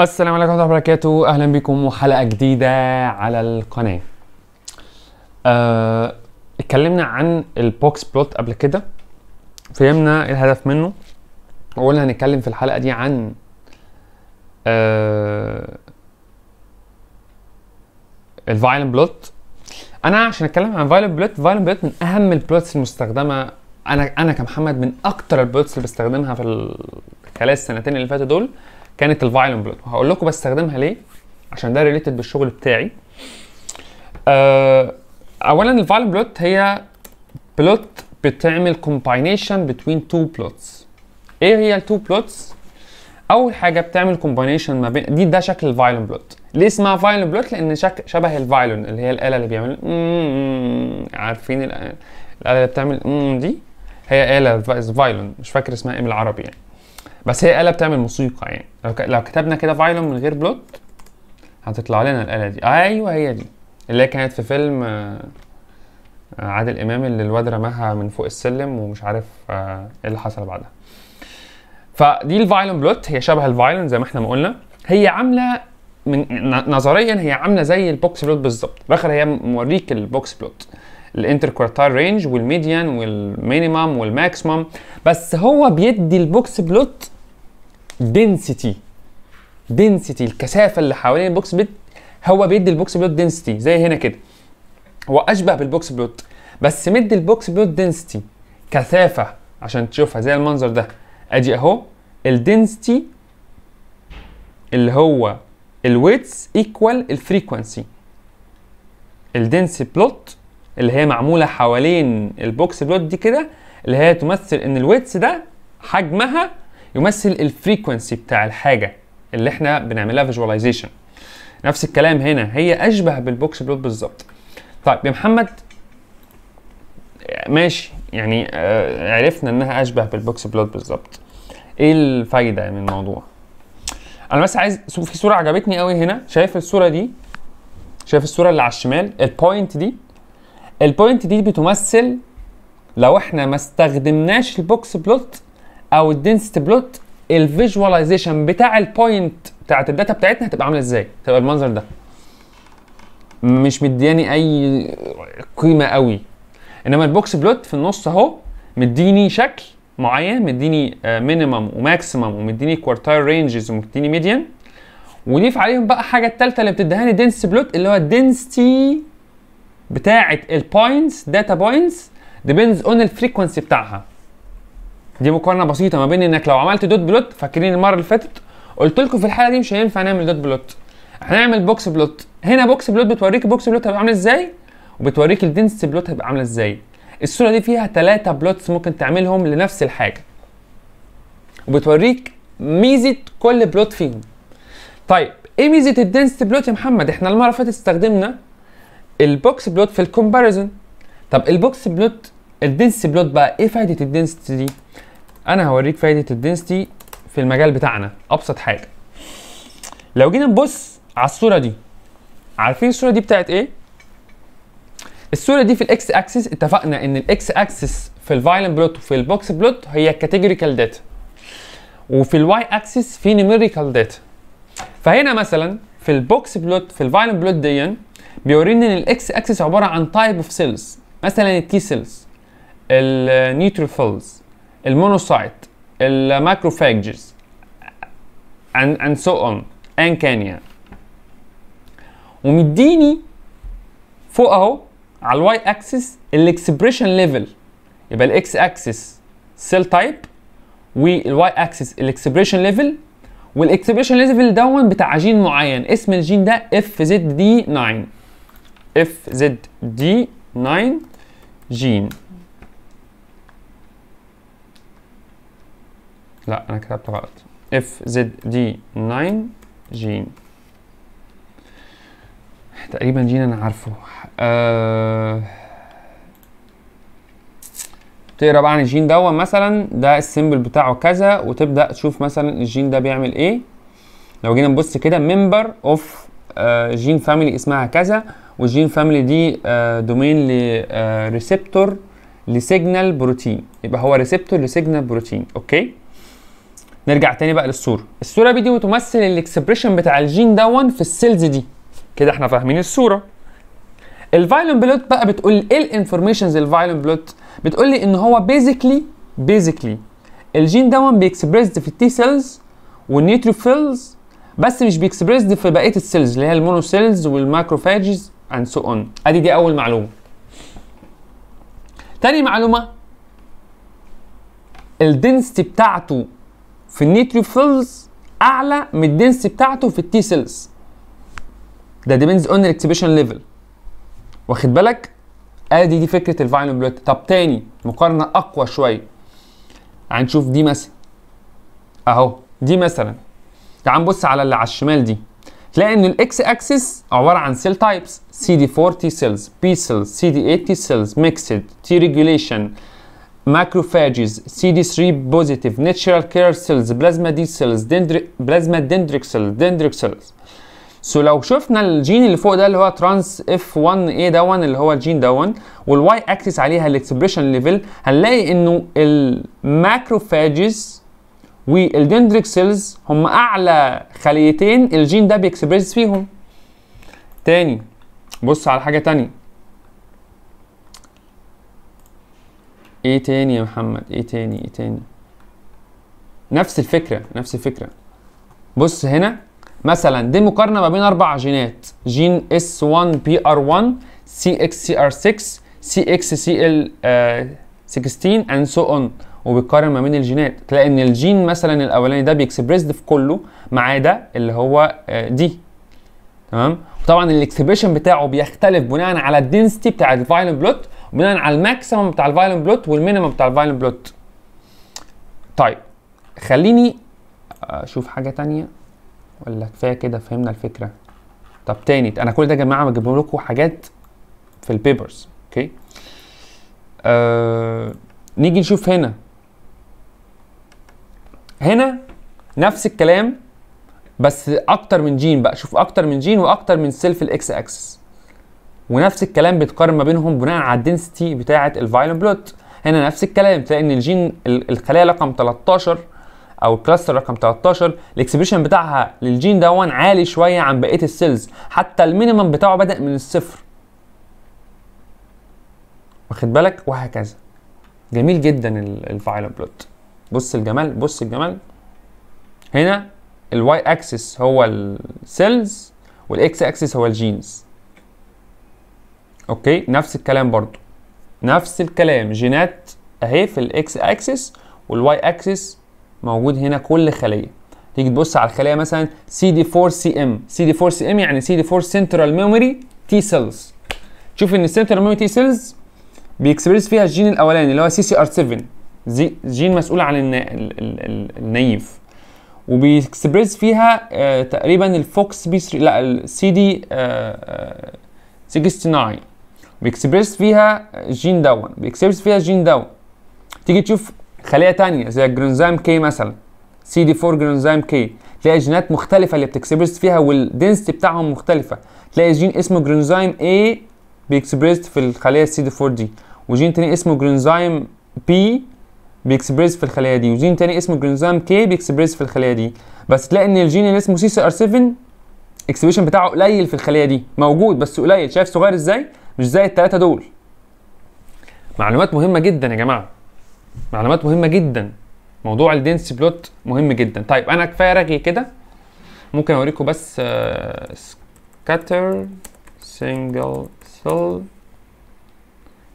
السلام عليكم ورحمة الله وبركاته أهلا بكم وحلقة جديدة على القناة أه، اتكلمنا عن البوكس بلوت قبل كده فهمنا إيه الهدف منه وقلنا هنتكلم في الحلقة دي عن أه، الفايلن بلوت أنا عشان أتكلم عن فايلن بلوت فايلن بلوت من أهم البلوتس المستخدمة أنا أنا كمحمد من أكتر البلوتس اللي بستخدمها في خلال السنتين اللي فاتوا دول كانت الفايلن بلود وهقول لكم بستخدمها ليه عشان ده ريليتد بالشغل بتاعي آه، اولا الفايلن بلوت هي بلوت بتعمل كومباينيشن بين تو بلوتس ايه هي التو بلوتس اول حاجه بتعمل كومباينيشن ما بين دي ده شكل الفايلن بلوت ليه اسمها فايلن بلوت لان شك شبه الفايلون اللي هي الاله اللي بيعمل عارفين الاله اللي بتعمل دي هي اله فايلون مش فاكر اسمها ايه بالعربي يعني بس هي آلة بتعمل موسيقى يعني لو لو كتبنا كده فايلون من غير بلوت هتطلع لنا الآلة دي ايوه هي دي اللي هي كانت في فيلم آه، آه، عادل امام اللي الواد رماها من فوق السلم ومش عارف آه، ايه اللي حصل بعدها فدي الفايلون بلوت هي شبه الفايلون زي ما احنا ما قلنا هي عامله من نظريا هي عامله زي البوكس بلوت بالظبط الاخر هي موريك البوكس بلوت الانتر كوارتال رينج والميديان والمينيمم والماكسيمم بس هو بيدي البوكس بلوت density density الكثافه اللي حوالين البوكس بلوت هو بيدي البوكس بلوت density زي هنا كده هو اشبه بالبوكس بلوت بس مدي البوكس بلوت density كثافه عشان تشوفها زي المنظر ده ادي اهو الدنسيتي اللي هو الويتس ايكوال الفريكوانسي الدنسي بلوت اللي هي معموله حوالين البوكس بلوت دي كده اللي هي تمثل ان الويتس ده حجمها يمثل الفريكونسي بتاع الحاجه اللي احنا بنعملها فيجواليزيشن نفس الكلام هنا هي اشبه بالبوكس بلوت بالظبط طيب يا محمد ماشي يعني آه، عرفنا انها اشبه بالبوكس بلوت بالظبط ايه الفايده من الموضوع انا بس عايز في صوره عجبتني قوي هنا شايف الصوره دي شايف الصوره اللي على الشمال البوينت دي البوينت دي بتمثل لو احنا ما استخدمناش البوكس بلوت او الدنسيتي بلوت الفيجواليزيشن بتاع البوينت بتاعت الداتا بتاعتنا هتبقى عامله ازاي هتبقى بالمنظر ده مش مدياني اي قيمه قوي انما البوكس بلوت في النص اهو مديني شكل معين مديني مينيمم آه، وماكسيمم ومديني كوارتير رينجز ومديني ميديان وضيف عليهم بقى حاجه الثالثه اللي بتديها لي دنس بلوت اللي هو الدنستي بتاعه البوينتس داتا بوينتس ديبيندز اون الفريكونسي بتاعها دي مقارنه بسيطه ما بين انك لو عملت دوت بلوت فاكرين المره اللي فاتت قلت لكم في الحاله دي مش هينفع نعمل دوت بلوت هنعمل بوكس بلوت هنا بوكس بلوت بتوريك بوكس بلوت هيبقى عامل ازاي وبتوريك الدنس بلوت هيبقى عامله ازاي الصوره دي فيها ثلاثه بلوتس ممكن تعملهم لنفس الحاجه وبتوريك ميزه كل بلوت فيهم طيب ايه ميزه الدنس بلوت يا محمد احنا المره اللي فاتت استخدمنا البوكس بلوت في الكومباريزون طب البوكس بلوت الدنس بلوت بقى ايه فايده الدنس دي انا هوريك فايده الدنسيتي في المجال بتاعنا ابسط حاجه لو جينا نبص على الصوره دي عارفين الصوره دي بتاعت ايه الصوره دي في الاكس اكسس اتفقنا ان الاكس اكسس في الفايلن بلوت وفي البوكس بلوت هي كاتيجوريكال داتا وفي الواي اكسس في نيميريكال داتا فهنا مثلا في البوكس بلوت في الفايلن بلوت دي بيورينا ان الاكس اكسس عباره عن تايب اوف سيلز مثلا التي سيلز النيوتروفيلز المونوسايت الماكروفاجز and and so on ان كان يعني ومديني فوق اهو على الواي اكسس الاكسبريشن ليفل يبقى الاكس اكسس سيل تايب والواي اكسس الاكسبريشن ليفل والاكسبريشن ليفل دون بتاع جين معين اسم الجين ده اف زد دي 9 اف زد دي 9 جين لا انا كتبت غلط اف زد دي 9 جين تقريبا جين انا عارفه أه... تقرا بقى عن الجين دون مثلا ده السيمبل بتاعه كذا وتبدا تشوف مثلا الجين ده بيعمل ايه لو جينا نبص كده ممبر اوف جين فاميلي اسمها كذا والجين فاميلي دي دومين لريسبتور لسيجنال بروتين يبقى هو ريسبتور لسيجنال بروتين اوكي نرجع تاني بقى للصوره الصوره بي دي بتمثل الاكسبريشن بتاع الجين دون في السيلز دي كده احنا فاهمين الصوره الفايلن بلوت بقى بتقول ايه الانفورميشنز الفايلن بلوت بتقول لي ان هو بيزيكلي بيزيكلي الجين دون بيكسبريسد في التي سيلز والنيوتروفيلز بس مش بيكسبريسد في بقيه السيلز اللي هي المونو سيلز والماكروفاجز اند سو اون ادي دي اول معلومه تاني معلومه الدنسيتي بتاعته في النيوتريوفيلز اعلى من الدنس بتاعته في التي سيلز ده ديبيندز اون الاكتيفيشن ليفل واخد بالك ادي آه، دي فكره الفاينل بلوت طب تاني مقارنه اقوى شويه هنشوف دي مثلا اهو دي مثلا تعال نبص على اللي على الشمال دي تلاقي ان الاكس اكسس عباره عن سيل تايبس سي دي 4 تي سيلز بي سيلز سي دي 8 تي سيلز ميكسد تي ريجوليشن macrophages CD3 positive natural killer cells plasma D cells dendri plasma dendric cells dendric cells سو so لو شفنا الجين اللي فوق ده اللي هو ترانس اف 1 اي دون اللي هو الجين دون والواي اكسس عليها الاكسبريشن ليفل هنلاقي انه الماكروفاجز والدندريك سيلز هم اعلى خليتين الجين ده بيكسبريس فيهم تاني بص على حاجه تانيه ايه تاني يا محمد ايه تاني ايه تاني نفس الفكره نفس الفكره بص هنا مثلا دي مقارنه ما بين اربع جينات جين اس 1 بي ار 1 سي اكس سي ار 6 سي اكس سي ال 16 اند سو اون وبيقارن ما بين الجينات تلاقي ان الجين مثلا الاولاني ده بيكسبريسد في كله ما عدا اللي هو دي آه، تمام وطبعا الاكسبريشن بتاعه بيختلف بناء على الدنسيتي بتاع الفايلن بلوت بناء على الماكسيمم بتاع الفايلن بلوت والمينيمم بتاع الفايلن بلوت طيب خليني اشوف حاجه تانية ولا كفايه كده فهمنا الفكره طب تاني انا كل ده يا جماعه بجيب لكم حاجات في البيبرز اوكي آه نيجي نشوف هنا هنا نفس الكلام بس اكتر من جين بقى شوف اكتر من جين واكتر من سيلف الاكس اكسس ونفس الكلام بيتقارن ما بينهم بناء على الدنسيتي بتاعه الفايلن بلوت هنا نفس الكلام تلاقي ان الجين الخليه رقم 13 او الكلاستر رقم 13 الاكسبريشن بتاعها للجين وان عالي شويه عن بقيه السيلز حتى المينيمم بتاعه بدا من الصفر واخد بالك وهكذا جميل جدا الفايلن بلوت بص الجمال بص الجمال هنا الواي اكسس هو السيلز والاكس اكسس هو الجينز اوكي نفس الكلام برضو نفس الكلام جينات اهي في الاكس اكسس والواي اكسس موجود هنا كل خليه تيجي تبص على الخليه مثلا سي دي 4 سي ام سي دي 4 سي ام يعني سي دي 4 سنترال ميموري تي سيلز تشوف ان السنترال ميموري تي سيلز بيكسبريس فيها الجين الاولاني اللي هو سي سي ار 7 جين مسؤول عن النيف وبيكسبريس فيها آه، تقريبا الفوكس بي 3 لا السي دي 69 بيكسبرس فيها الجين دون بيكسبرس فيها الجين دون تيجي تشوف خليه تانية زي الجرنزيم كي مثلا سي دي 4 جرنزيم كي تلاقي جينات مختلفه اللي بتكسبرس فيها والدنسيتي بتاعهم مختلفه تلاقي جين اسمه جرنزيم اي بيكسبريس في الخليه سي دي 4 دي وجين تاني اسمه جرنزيم بي بيكسبريس في الخلايا دي وجين تاني اسمه جرنزيم كي بيكسبريس في الخلايا دي بس تلاقي ان الجين اللي اسمه سي سي ار 7 اكسبريشن بتاعه قليل في الخلايا دي موجود بس قليل شايف صغير ازاي مش زي الثلاثه دول معلومات مهمه جدا يا جماعه معلومات مهمه جدا موضوع الدنس بلوت مهم جدا طيب انا كفايه رغي كده ممكن اوريكم بس سكاتر سنجل سيل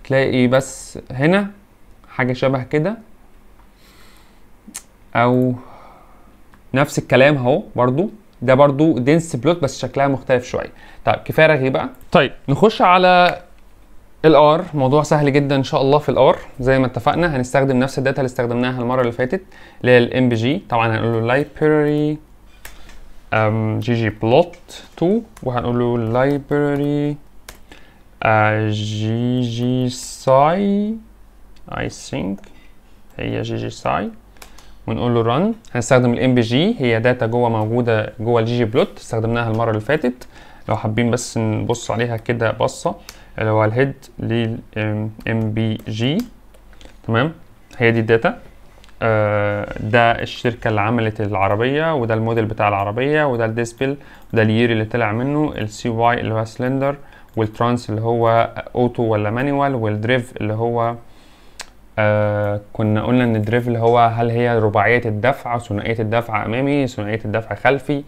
تلاقي بس هنا حاجه شبه كده او نفس الكلام اهو برضو ده برضو دنس بلوت بس شكلها مختلف شويه طيب كفايه رغي بقى طيب نخش على الار موضوع سهل جدا ان شاء الله في الار زي ما اتفقنا هنستخدم نفس الداتا اللي استخدمناها المره اللي فاتت اللي هي الام بي جي طبعا هنقول له library um, جي جي بلوت 2 وهنقول له library uh, جي جي ساي اي ثينك هي جي جي ساي ونقول له ران هنستخدم الام بي جي هي داتا جوه موجوده جوه الجي جي بلوت استخدمناها المره اللي فاتت لو حابين بس نبص عليها كده بصه اللي هو الهيد للام بي جي تمام هي دي الداتا آه، ده الشركة اللي عملت العربية وده الموديل بتاع العربية وده الديسبل وده اليير اللي طلع منه السي واي اللي هو سلندر والترانس اللي هو اوتو ولا مانيوال والدريف اللي هو آه كنا قلنا ان الدريفل هو هل هي رباعيه الدفع ثنائيه الدفع امامي ثنائيه الدفع خلفي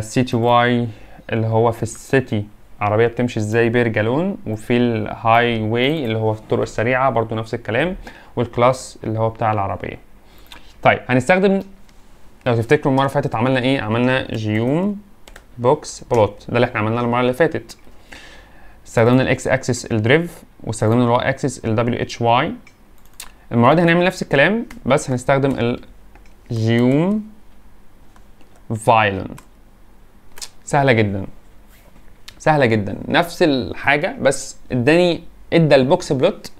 سي تي واي اللي هو في السيتي عربيه بتمشي ازاي بير جالون وفي الهاي واي اللي هو في الطرق السريعه برضو نفس الكلام والكلاس اللي هو بتاع العربيه طيب هنستخدم لو تفتكروا المره اللي فاتت عملنا ايه عملنا جيوم بوكس بلوت ده اللي احنا عملناه المره اللي فاتت استخدمنا الاكس اكسس الدريف واستخدمنا الواي اكسس الدبليو اتش واي دي هنعمل نفس الكلام بس هنستخدم ال جيوم فايلن سهله جدا سهله جدا نفس الحاجه بس اداني ادى البوكس بلوت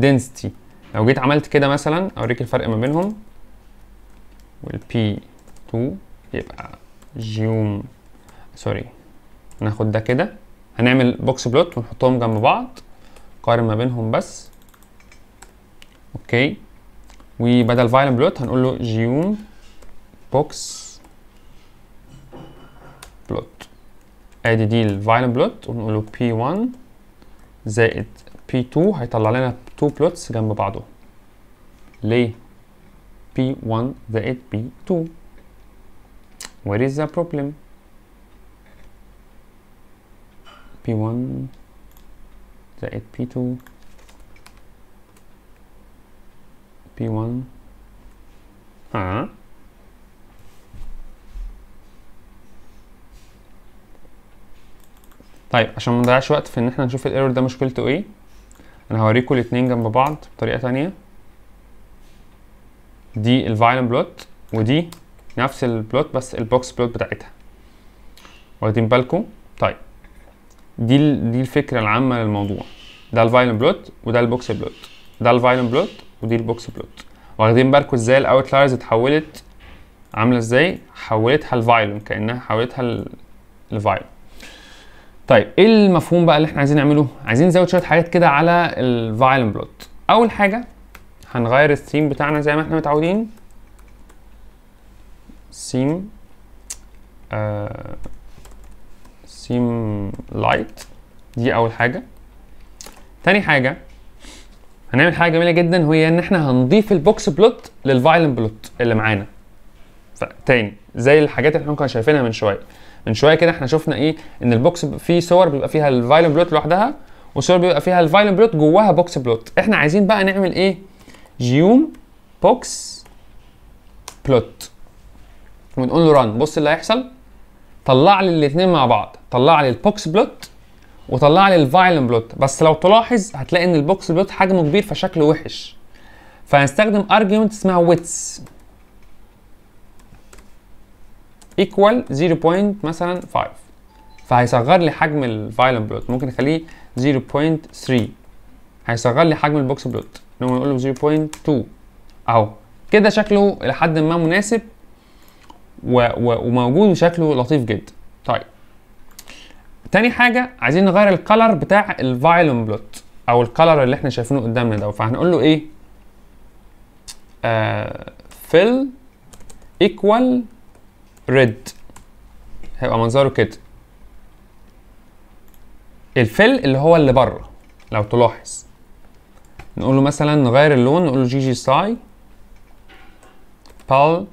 density لو جيت عملت كده مثلا اوريك الفرق ما بينهم والبي 2 يبقى جيوم سوري هناخد ده كده هنعمل بوكس بلوت ونحطهم جنب بعض قارن ما بينهم بس اوكي وبدل فايلن بلوت هنقول له جيون بوكس بلوت ادي دي الفايلن بلوت ونقول له p1 زايد بي p2 هيطلع لنا 2 بلوتس جنب بعضه ليه p1 زائد p2 where is the problem p1 زائد p2 P1 ها uh-huh. طيب عشان ما نضيعش وقت في ان احنا نشوف الايرور ده مشكلته ايه انا هوريكم الاتنين جنب بعض بطريقه تانية دي الفايلن بلوت ودي نفس البلوت بس البوكس بلوت بتاعتها واخدين بالكم طيب دي دي الفكره العامه للموضوع ده الفايلن بلوت وده البوكس بلوت ده الفايلن بلوت ودي البوكس بلوت واخدين بالكم ازاي الاوتلايرز اتحولت عامله ازاي حولتها لفايلون كانها حولتها لفايلون طيب ايه المفهوم بقى اللي احنا عايزين نعمله عايزين نزود شويه حاجات كده على الفايلون بلوت اول حاجه هنغير الثيم بتاعنا زي ما احنا متعودين سيم سيم آه، لايت دي اول حاجه تاني حاجه هنعمل حاجه جميله جدا وهي ان احنا هنضيف البوكس بلوت للفايلن بلوت اللي معانا تاني زي الحاجات اللي احنا كنا شايفينها من شويه من شويه كده احنا شفنا ايه ان البوكس في صور بيبقى فيها الفايلن بلوت لوحدها وصور بيبقى فيها الفايلن بلوت جواها بوكس بلوت احنا عايزين بقى نعمل ايه جيوم بوكس بلوت ونقول له ران بص اللي هيحصل طلع لي الاثنين مع بعض طلع لي البوكس بلوت وطلع لي الفايلن بلوت بس لو تلاحظ هتلاقي ان البوكس بلوت حجمه كبير فشكله وحش فهنستخدم ارجيومنت اسمها ويتس ايكوال 0. مثلا 5 فهيصغر لي حجم الفايلن بلوت ممكن اخليه 0.3 هيصغر لي حجم البوكس بلوت نقول له 0.2 اهو كده شكله لحد ما مناسب و و وموجود وشكله لطيف جدا طيب تاني حاجه عايزين نغير الكلر بتاع الفايلون بلوت او الكلر اللي احنا شايفينه قدامنا ده فهنقول له ايه آه fill equal red هيبقى منظره كده الفل اللي هو اللي بره لو تلاحظ نقول له مثلا نغير اللون نقول له جي جي ساي بال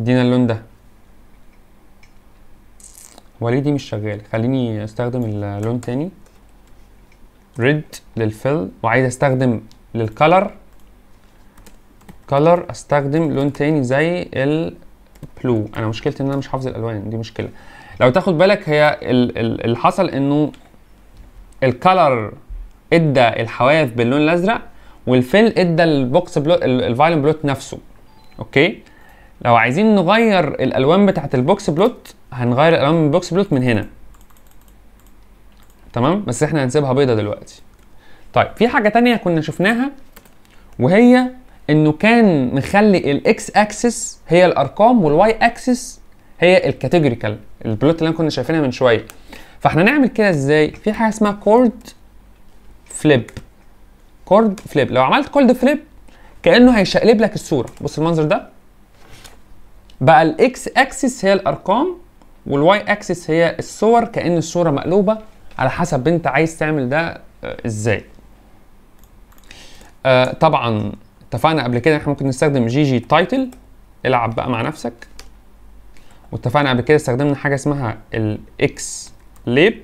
ادينا اللون ده هو دي مش شغال خليني استخدم اللون تاني ريد للفيل وعايز استخدم للكلر كلر استخدم لون تاني زي البلو انا مشكلتي ان انا مش حافظ الالوان دي مشكله لو تاخد بالك هي اللي حصل انه الكلر ادى الحواف باللون الازرق والفيل ادى البوكس بلوت الفايلن بلوت نفسه اوكي لو عايزين نغير الالوان بتاعت البوكس بلوت هنغير الالوان البوكس بلوت من هنا تمام بس احنا هنسيبها بيضه دلوقتي طيب في حاجه تانية كنا شفناها وهي انه كان مخلي الاكس اكسس هي الارقام والواي اكسس هي الكاتيجوريكال البلوت اللي كنا شايفينها من شويه فاحنا نعمل كده ازاي في حاجه اسمها كورد فليب كورد فليب لو عملت كورد فليب كانه هيشقلب لك الصوره بص المنظر ده بقى الاكس اكسس هي الارقام والواي اكسس هي الصور كان الصوره مقلوبه على حسب انت عايز تعمل ده آه، ازاي آه طبعا اتفقنا قبل كده احنا ممكن نستخدم جي جي تايتل العب بقى مع نفسك واتفقنا قبل كده استخدمنا حاجه اسمها الاكس ليب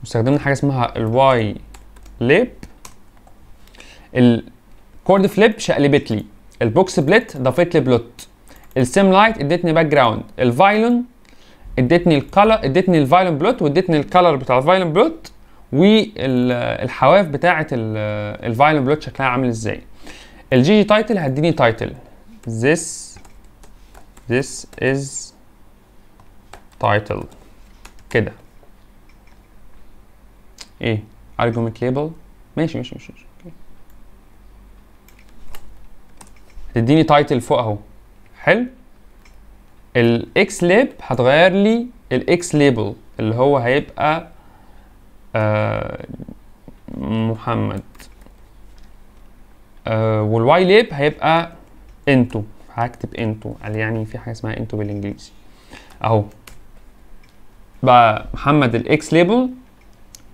واستخدمنا حاجه اسمها الواي ليب الكورد فليب شقلبت لي البوكس بليت ضافت لي بلوت السيم لايت ادتني باك جراوند الفايلون ادتني الكالر ادتني الفايلون بلوت وادتني الكالر بتاع الفايلون بلوت والحواف بتاعه الفايلون بلوت شكلها عامل ازاي الجي جي تايتل هديني تايتل this this is title كده ايه argument label ماشي ماشي ماشي, ماشي. تديني تايتل فوق اهو حلو الاكس ليب هتغير لي الاكس ليبل اللي هو هيبقى آه، محمد آه، والواي ليب هيبقى انتو هكتب انتو يعني في حاجه اسمها انتو بالانجليزي اهو بقى محمد الاكس ليبل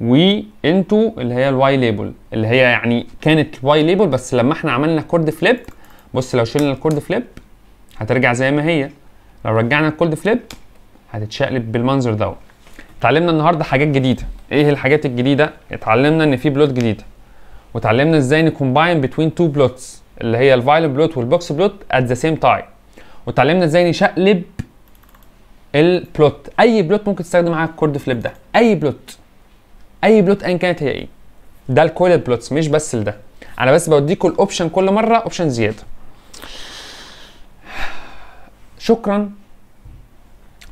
وانتو اللي هي الواي ليبل اللي هي يعني كانت الواي ليبل بس لما احنا عملنا كورد فليب بص لو شلنا الكورد فليب هترجع زي ما هي لو رجعنا الكولد فليب هتتشقلب بالمنظر ده اتعلمنا النهارده حاجات جديده ايه الحاجات الجديده اتعلمنا ان في بلوت جديده وتعلمنا ازاي نكومباين بتوين تو بلوتس اللي هي الفايلت بلوت والبوكس بلوت ات ذا سيم تايم وتعلمنا ازاي نشقلب البلوت اي بلوت ممكن تستخدم معاها الكورد فليب ده اي بلوت اي بلوت ايا كانت هي ايه ده الكل بلوتس مش بس لده انا بس بوديكم الاوبشن كل مره اوبشن زياده شكرا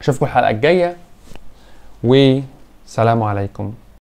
اشوفكم الحلقه الجايه وسلام عليكم